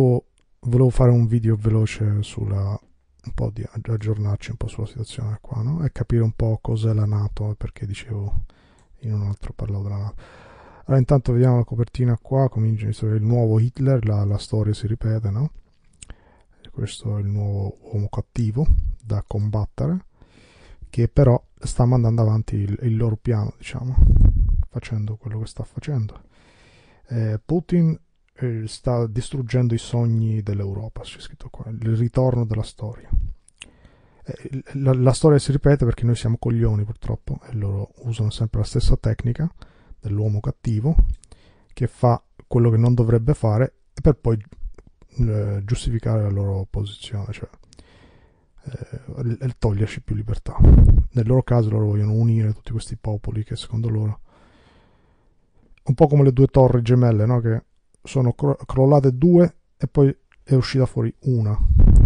Oh, volevo fare un video veloce sulla un po' di aggiornarci un po' sulla situazione qua, no? E capire un po' cos'è la Nato, perché dicevo in un altro parlavo della Nato. Allora intanto vediamo la copertina qua, comincia il nuovo Hitler, la, la storia si ripete, no? Questo è il nuovo uomo cattivo da combattere, che però sta mandando avanti il, il loro piano, diciamo, facendo quello che sta facendo. Eh, Putin sta distruggendo i sogni dell'Europa, c'è scritto qua, il ritorno della storia. Eh, la, la, storia si ripete perché noi siamo coglioni purtroppo e loro usano sempre la stessa tecnica dell'uomo cattivo che fa quello che non dovrebbe fare per poi eh, giustificare la loro posizione, cioè eh, toglierci più libertà. Nel loro caso loro vogliono unire tutti questi popoli che secondo loro un po' come le due torri gemelle, no? che sono crollate due e poi è uscita fuori una.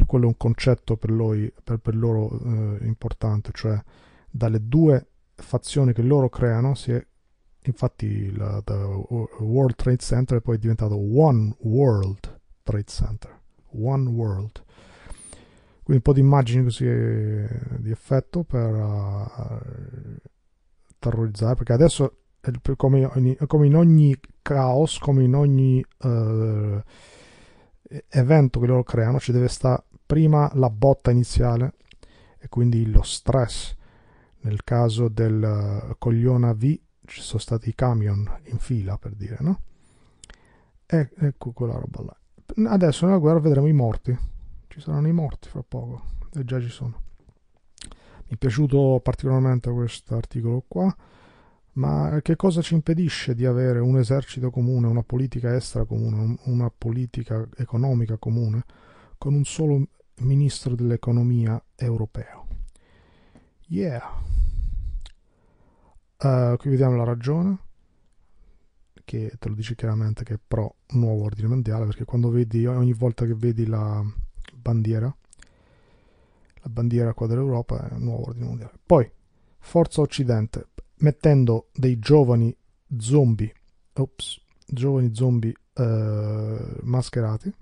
Quello è un concetto per, lui, per, per loro eh, importante, cioè dalle due fazioni che loro creano si è infatti la, World Trade Center è poi diventato One World Trade Center. One World. Quindi un po' di immagini così eh, di effetto per uh, terrorizzare, perché adesso come in ogni caos come in ogni eh, evento che loro creano ci deve stare prima la botta iniziale e quindi lo stress nel caso del eh, cogliona V ci sono stati i camion in fila per dire no? E, ecco quella roba là adesso nella guerra vedremo i morti ci saranno i morti fra poco e già ci sono mi è piaciuto particolarmente questo articolo qua ma che cosa ci impedisce di avere un esercito comune, una politica estera comune, una politica economica comune, con un solo ministro dell'economia europeo? Yeah. Uh, qui vediamo la ragione, che te lo dice chiaramente che è pro nuovo ordine mondiale, perché quando vedi, ogni volta che vedi la bandiera, la bandiera qua dell'Europa è un nuovo ordine mondiale. Poi, Forza Occidente, mettendo dei giovani zombie, ops, giovani zombie eh, mascherati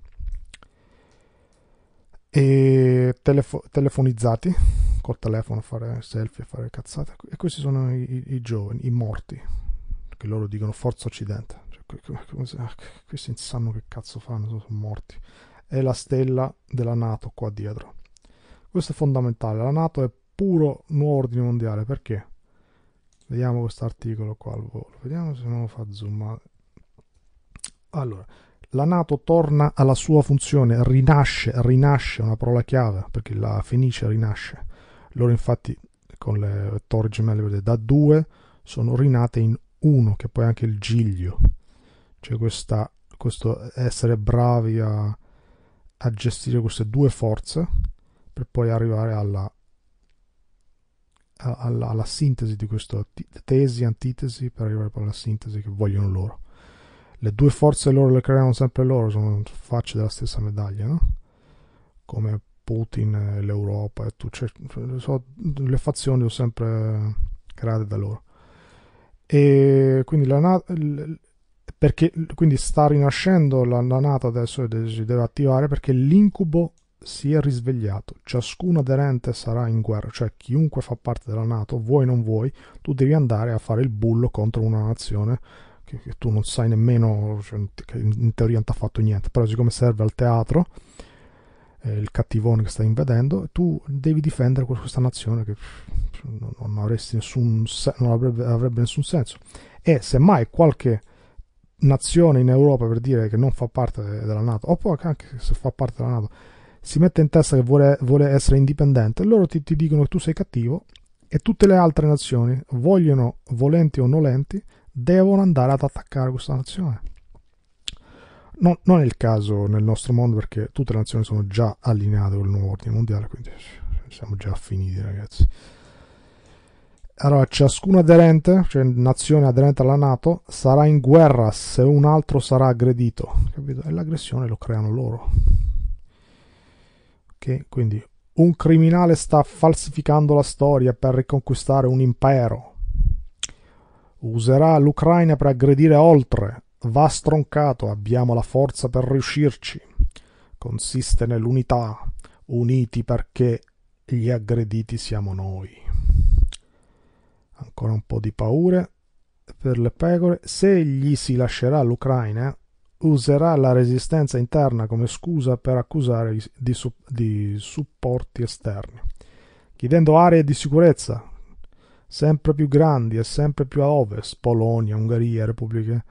e telefo- telefonizzati col telefono a fare selfie, a fare cazzate. E questi sono i, i giovani, i morti, che loro dicono forza occidente. Cioè, ah, questi sanno che cazzo fanno, sono morti. È la stella della Nato qua dietro. Questo è fondamentale. La Nato è puro nuovo ordine mondiale perché? Vediamo questo articolo qua al volo. Vediamo se non lo fa zoom. Allora, la Nato torna alla sua funzione, rinasce, rinasce, una parola chiave, perché la Fenice rinasce. Loro infatti con le torri gemelle vedete, da due sono rinate in uno, che poi è anche il giglio. Cioè questa, questo essere bravi a, a gestire queste due forze per poi arrivare alla alla, alla sintesi di questo tesi, antitesi per arrivare poi alla sintesi che vogliono loro. Le due forze loro le creano sempre loro, sono facce della stessa medaglia, no? Come Putin, l'Europa e tu, cioè, so, le fazioni sono sempre create da loro. E quindi la NATO perché quindi sta rinascendo la, la, NATO adesso si deve attivare perché l'incubo si è risvegliato, ciascun aderente sarà in guerra, cioè chiunque fa parte della Nato, vuoi o non vuoi, tu devi andare a fare il bullo contro una nazione che, che tu non sai nemmeno, cioè, che in teoria non ti ha fatto niente, però siccome serve al teatro, eh, il cattivone che stai invadendo, tu devi difendere questa nazione che pff, non, nessun, non avrebbe, avrebbe nessun senso. E semmai qualche nazione in Europa per dire che non fa parte della Nato, o poi anche se fa parte della Nato, si mette in testa che vuole, vuole essere indipendente, loro ti, ti dicono che tu sei cattivo e tutte le altre nazioni vogliono, volenti o nolenti, devono andare ad attaccare questa nazione. No, non è il caso nel nostro mondo perché tutte le nazioni sono già allineate con il nuovo ordine mondiale, quindi siamo già finiti ragazzi. Allora, ciascun aderente, cioè nazione aderente alla Nato, sarà in guerra se un altro sarà aggredito. Capito? E l'aggressione lo creano loro che quindi un criminale sta falsificando la storia per riconquistare un impero. Userà l'Ucraina per aggredire oltre. Va stroncato, abbiamo la forza per riuscirci. Consiste nell'unità, uniti perché gli aggrediti siamo noi. Ancora un po' di paure per le pecore. Se gli si lascerà l'Ucraina, userà la resistenza interna come scusa per accusare di, su- di supporti esterni, chiedendo aree di sicurezza sempre più grandi e sempre più a ovest, Polonia, Ungheria, Repubbliche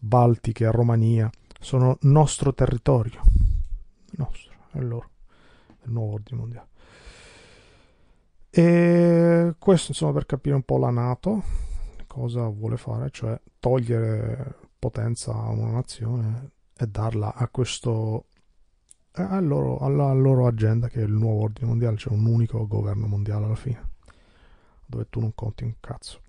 Baltiche, Romania, sono nostro territorio. Nostro, è loro, il nuovo ordine mondiale. E questo insomma per capire un po' la Nato, cosa vuole fare, cioè togliere potenza a una nazione e darla a questo eh, al loro, alla loro agenda che è il nuovo ordine mondiale, cioè un unico governo mondiale alla fine, dove tu non conti un cazzo.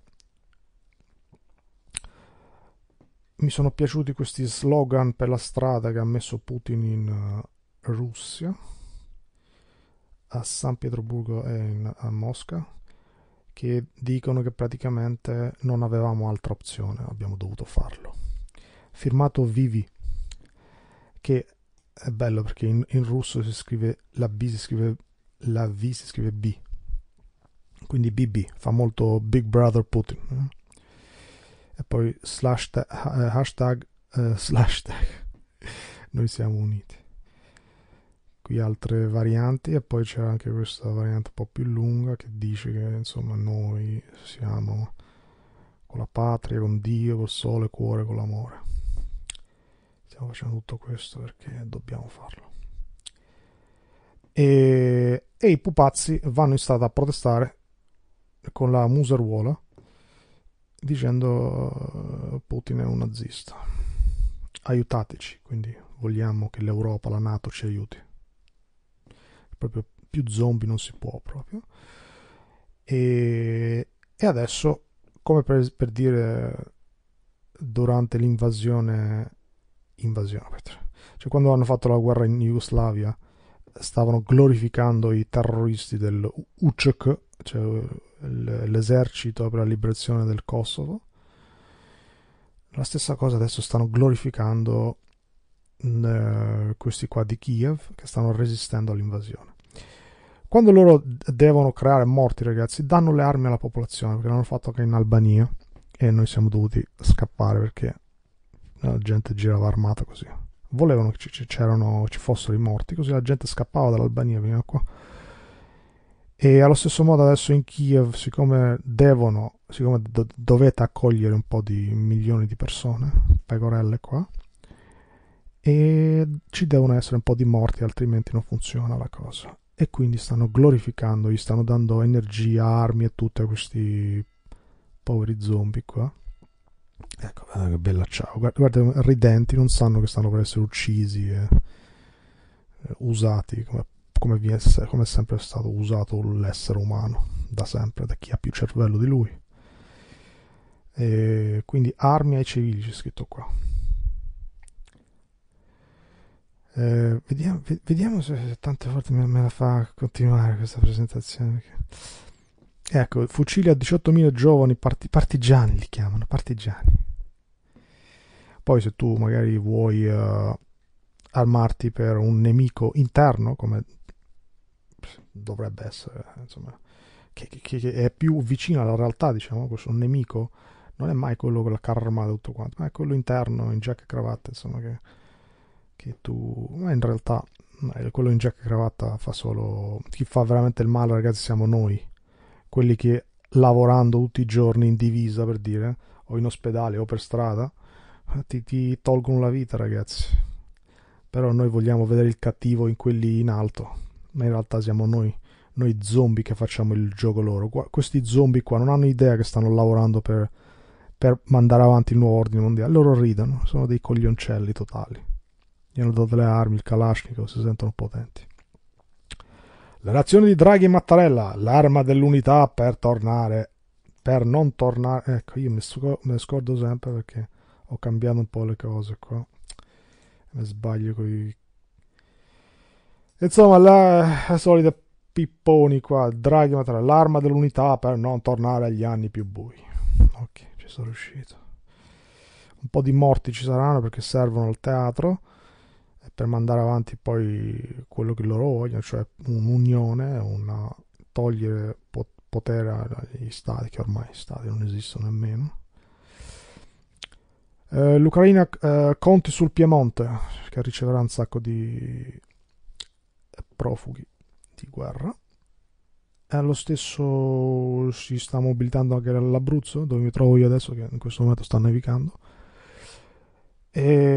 Mi sono piaciuti questi slogan per la strada che ha messo Putin in eh, Russia, a San Pietroburgo e in, a Mosca, che dicono che praticamente non avevamo altra opzione, abbiamo dovuto farlo firmato Vivi, che è bello perché in, in russo si scrive la B, si scrive la V, si scrive B. Quindi BB, fa molto Big Brother Putin. Eh? E poi slash ta- eh, hashtag, eh, slash tag. Noi siamo uniti. Qui altre varianti e poi c'era anche questa variante un po' più lunga che dice che insomma noi siamo con la patria, con Dio, col sole, cuore, con l'amore stiamo facendo tutto questo perché dobbiamo farlo. E, e i pupazzi vanno in strada a protestare con la museruola dicendo eh, Putin è un nazista. Aiutateci, quindi vogliamo che l'Europa, la Nato ci aiuti. Proprio più zombie non si può proprio. E, e adesso, come per, per, dire durante l'invasione invasione. Cioè, quando hanno fatto la guerra in Jugoslavia, stavano glorificando i terroristi del dell'UCK, cioè l'esercito per la liberazione del Kosovo. La stessa cosa adesso stanno glorificando eh, questi qua di Kiev che stanno resistendo all'invasione. Quando loro devono creare morti, ragazzi, danno le armi alla popolazione, perché l'hanno fatto anche in Albania e noi siamo dovuti scappare perché la gente girava armata così. Volevano che ci, ci fossero i morti, così la gente scappava dall'Albania, veniva qua. E allo stesso modo adesso in Kiev, siccome devono, siccome do, dovete accogliere un po' di milioni di persone, pecorelle qua, e ci devono essere un po' di morti, altrimenti non funziona la cosa. E quindi stanno glorificando, gli stanno dando energia, armi e tutto a questi poveri zombie qua. Ecco, che bella ciao. Guarda, guarda, ridenti non sanno che stanno per essere uccisi e, eh. eh, usati come, come, essere, come, è sempre stato usato l'essere umano, da sempre, da chi ha più cervello di lui. E quindi armi ai civili c'è scritto qua. Eh, vediamo, vediamo, se tante volte me, me, la fa continuare questa presentazione. Perché... Ecco, fucili a 18.000 giovani parti, partigiani li chiamano, partigiani. Poi se tu magari vuoi uh, armarti per un nemico interno, come dovrebbe essere, insomma, che, che, che è più vicino alla realtà, diciamo, questo nemico non è mai quello con la carra armata tutto quanto, ma è quello interno in giacca e cravatta, insomma, che, che tu... ma in realtà quello in giacca e cravatta fa solo... chi fa veramente il male, ragazzi, siamo noi quelli che lavorando tutti i giorni in divisa per dire, o in ospedale o per strada, ti, ti tolgono la vita ragazzi. Però noi vogliamo vedere il cattivo in quelli in alto, ma in realtà siamo noi, noi zombie che facciamo il gioco loro. Qua, questi zombie qua non hanno idea che stanno lavorando per, per mandare avanti il nuovo ordine mondiale. Loro ridono, sono dei coglioncelli totali. Gli hanno dato le armi, il Kalashnikov, si sentono potenti. La reazione di Draghi e Mattarella, l'arma dell'unità per tornare, per non tornare, ecco io mi, scordo, me scordo sempre perché ho cambiato un po' le cose qua, mi sbaglio con i... Insomma, la, la solita pipponi qua, Draghi e Mattarella, l'arma dell'unità per non tornare agli anni più bui. Ok, ci sono riuscito. Un po' di morti ci saranno perché servono al teatro per mandare avanti poi quello che loro vogliono, cioè un'unione, una, togliere potere agli stati, che ormai stati non esistono nemmeno. Eh, L'Ucraina eh, conti sul Piemonte, che riceverà un sacco di profughi di guerra. E lo stesso si sta mobilitando anche l'Abruzzo, dove mi trovo io adesso, che in questo momento sta nevicando. E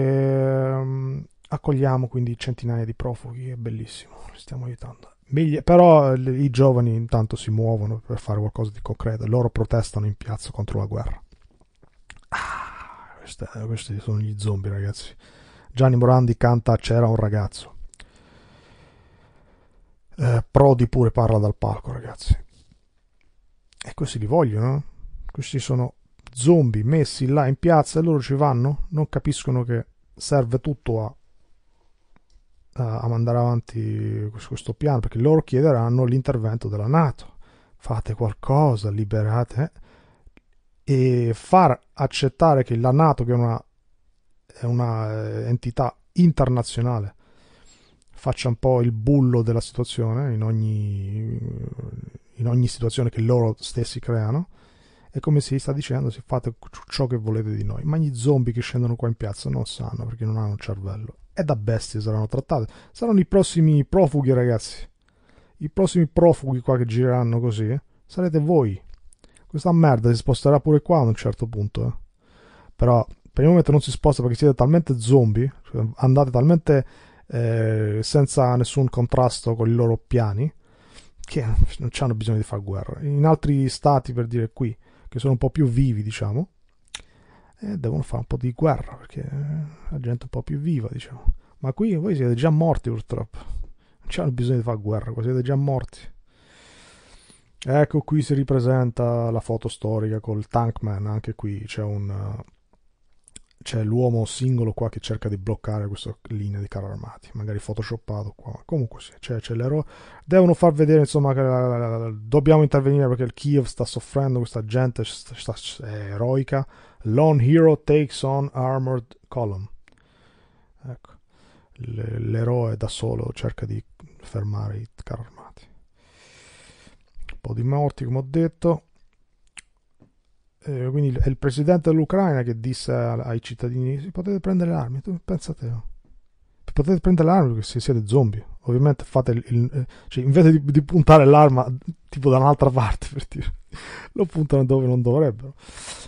accogliamo quindi centinaia di profughi, è bellissimo, li stiamo aiutando. Miglia... però i giovani intanto si muovono per fare qualcosa di concreto, loro protestano in piazza contro la guerra. Ah, queste, questi sono gli zombie ragazzi. Gianni Morandi canta C'era un ragazzo. Eh, Prodi pure parla dal palco ragazzi. E questi li vogliono? Questi sono zombie messi là in piazza e loro ci vanno? Non capiscono che serve tutto a a mandare avanti questo, piano perché loro chiederanno l'intervento della Nato. Fate qualcosa, liberate. E far accettare che la Nato, che è una, è una eh, entità internazionale, faccia un po' il bullo della situazione in ogni, in ogni situazione che loro stessi creano. È come si sta dicendo, se fate ciò che volete di noi. Ma gli zombie che scendono qua in piazza non sanno perché non hanno un cervello e da bestie saranno trattate. Saranno i prossimi profughi, ragazzi. I prossimi profughi qua che gireranno così eh? sarete voi. Questa merda si sposterà pure qua a un certo punto. Eh? Però per il momento non si sposta perché siete talmente zombie, cioè andate talmente eh, senza nessun contrasto con i loro piani, che non hanno bisogno di fare guerra. In altri stati, per dire qui, che sono un po' più vivi, diciamo, e devono fare un po' di guerra perché eh, la gente è un po' più viva, diciamo. Ma qui voi siete già morti purtroppo. Non c'è bisogno di fare guerra, qua siete già morti. Ecco qui si ripresenta la foto storica col Tankman, anche qui c'è un eh, c'è l'uomo singolo qua che cerca di bloccare questa linea di carri armati, magari photoshoppato qua, comunque sì, c'è, c'è l'eroe. Devono far vedere insomma che la, la, la, dobbiamo intervenire perché il Kiev sta soffrendo, questa gente sta, sta, è eroica, Lone Hero Takes on Armored Column. Ecco. L'eroe da solo cerca di fermare i carri armati. Un po' di morti, come ho detto. Eh, quindi è il presidente dell'Ucraina che disse ai cittadini: potete prendere le armi. Tu pensate potete prendere l'arma se siete zombie ovviamente fate il, il eh, cioè invece di, di, puntare l'arma tipo da un'altra parte per dire lo puntano dove non dovrebbero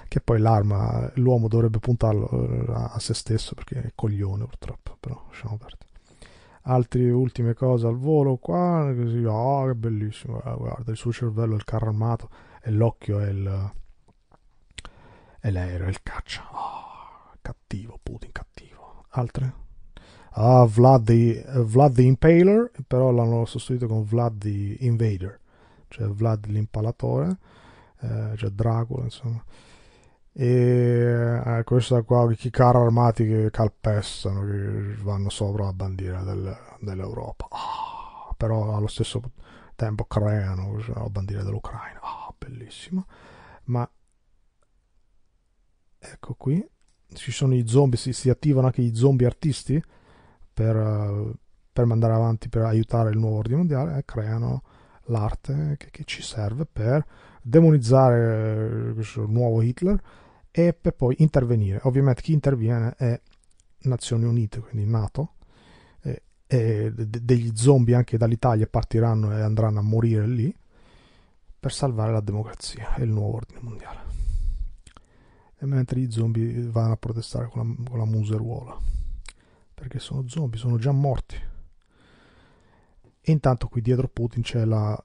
che poi l'arma l'uomo dovrebbe puntarlo a, eh, a se stesso perché è coglione purtroppo però lasciamo perdere altre ultime cose al volo qua così oh che bellissimo eh, guarda il suo cervello è il carro armato e l'occhio è il è l'aereo è il caccia oh, cattivo Putin cattivo altre a Vlad the, Vlad the Impaler, però l'hanno sostituito con Vlad the Invader, cioè Vlad l'impalatore, eh, cioè Dracula, insomma. E eh, questa qua, i carri armati che calpestano, che vanno sopra la bandiera del, dell'Europa, ah, però allo stesso tempo creano cioè, la bandiera dell'Ucraina, ah, bellissimo. Ma ecco qui, ci sono i zombie, si, si attivano anche i zombie artisti per, eh, per, mandare avanti, per aiutare il nuovo ordine mondiale, eh, creano l'arte che, che, ci serve per demonizzare eh, questo nuovo Hitler e per poi intervenire. Ovviamente chi interviene è Nazioni Unite, quindi NATO, e, e degli zombie anche dall'Italia partiranno e andranno a morire lì per salvare la democrazia e il nuovo ordine mondiale. E mentre gli zombie vanno a protestare con la, con la museruola perché sono zombie, sono già morti. E intanto qui dietro Putin c'è la,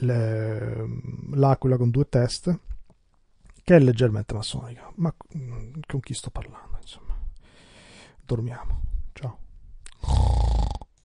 le, l'aquila con due teste, che è leggermente massonica, ma con chi sto parlando, insomma. Dormiamo. Ciao.